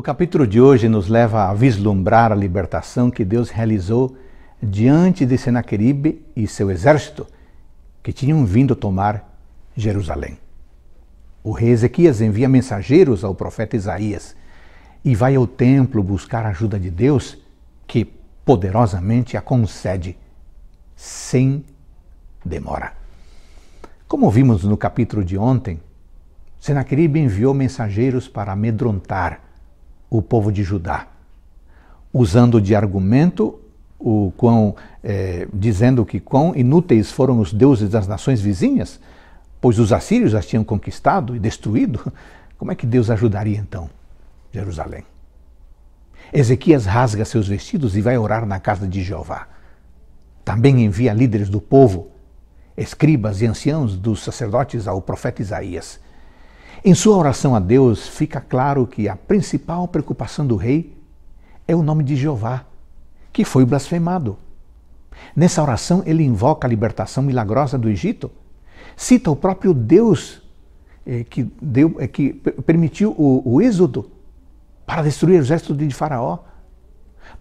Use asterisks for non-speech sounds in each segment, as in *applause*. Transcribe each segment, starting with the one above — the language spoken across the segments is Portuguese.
O capítulo de hoje nos leva a vislumbrar a libertação que Deus realizou diante de Senaqueribe e seu exército, que tinham vindo tomar Jerusalém. O rei Ezequias envia mensageiros ao profeta Isaías e vai ao templo buscar a ajuda de Deus, que poderosamente a concede sem demora. Como vimos no capítulo de ontem, Senaqueribe enviou mensageiros para amedrontar o povo de Judá, usando de argumento o quão, é, dizendo que quão inúteis foram os deuses das nações vizinhas, pois os assírios as tinham conquistado e destruído. *laughs* Como é que Deus ajudaria então Jerusalém? Ezequias rasga seus vestidos e vai orar na casa de Jeová. Também envia líderes do povo, escribas e anciãos dos sacerdotes ao profeta Isaías em sua oração a Deus, fica claro que a principal preocupação do rei é o nome de Jeová, que foi blasfemado. Nessa oração, ele invoca a libertação milagrosa do Egito, cita o próprio Deus eh, que, deu, eh, que permitiu o, o êxodo para destruir o exército de Faraó,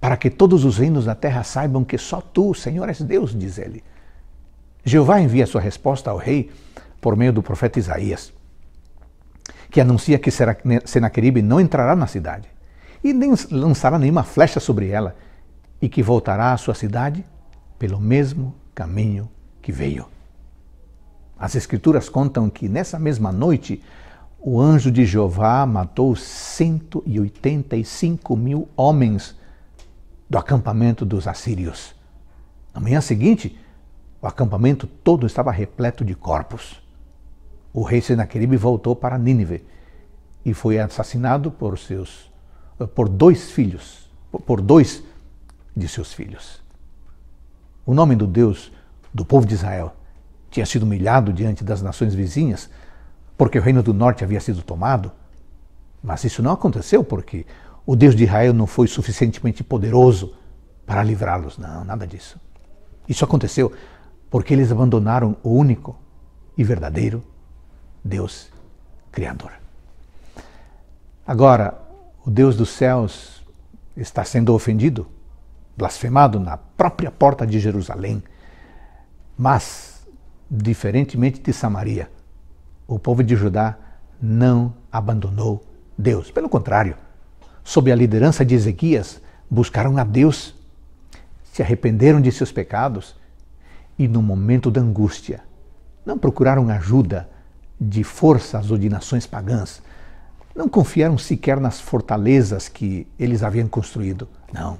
para que todos os reinos da terra saibam que só tu, Senhor, és Deus, diz ele. Jeová envia sua resposta ao rei por meio do profeta Isaías que anuncia que Senaqueribe não entrará na cidade e nem lançará nenhuma flecha sobre ela e que voltará à sua cidade pelo mesmo caminho que veio. As Escrituras contam que nessa mesma noite o anjo de Jeová matou 185 mil homens do acampamento dos assírios. Na manhã seguinte, o acampamento todo estava repleto de corpos o rei Senaqueribe voltou para Nínive e foi assassinado por seus por dois filhos, por dois de seus filhos. O nome do Deus do povo de Israel tinha sido humilhado diante das nações vizinhas, porque o reino do norte havia sido tomado, mas isso não aconteceu porque o Deus de Israel não foi suficientemente poderoso para livrá-los. Não, nada disso. Isso aconteceu porque eles abandonaram o único e verdadeiro Deus Criador. Agora, o Deus dos céus está sendo ofendido, blasfemado na própria porta de Jerusalém. Mas, diferentemente de Samaria, o povo de Judá não abandonou Deus. Pelo contrário, sob a liderança de Ezequias, buscaram a Deus, se arrependeram de seus pecados e, no momento da angústia, não procuraram ajuda de forças ou de nações pagãs. Não confiaram sequer nas fortalezas que eles haviam construído. Não.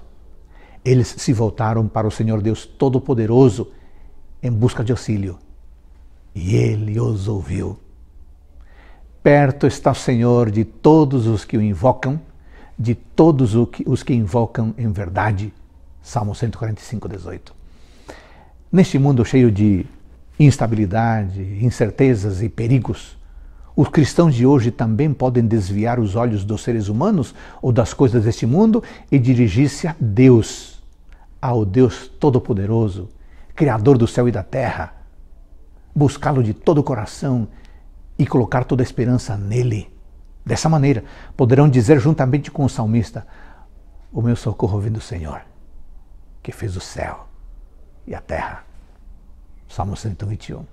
Eles se voltaram para o Senhor Deus Todo-Poderoso em busca de auxílio. E ele os ouviu. Perto está o Senhor de todos os que o invocam, de todos os que invocam em verdade. Salmo 145, 18. Neste mundo cheio de instabilidade, incertezas e perigos. Os cristãos de hoje também podem desviar os olhos dos seres humanos ou das coisas deste mundo e dirigir-se a Deus, ao Deus Todo-Poderoso, Criador do céu e da terra. Buscá-lo de todo o coração e colocar toda a esperança nele. Dessa maneira, poderão dizer juntamente com o salmista: O meu socorro vem do Senhor, que fez o céu e a terra. Salmo 121.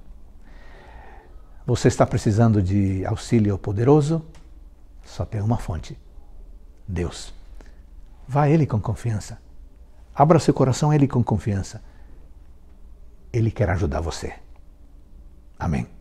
Você está precisando de auxílio poderoso? Só tem uma fonte: Deus. Vá a Ele com confiança. Abra seu coração a Ele com confiança. Ele quer ajudar você. Amém.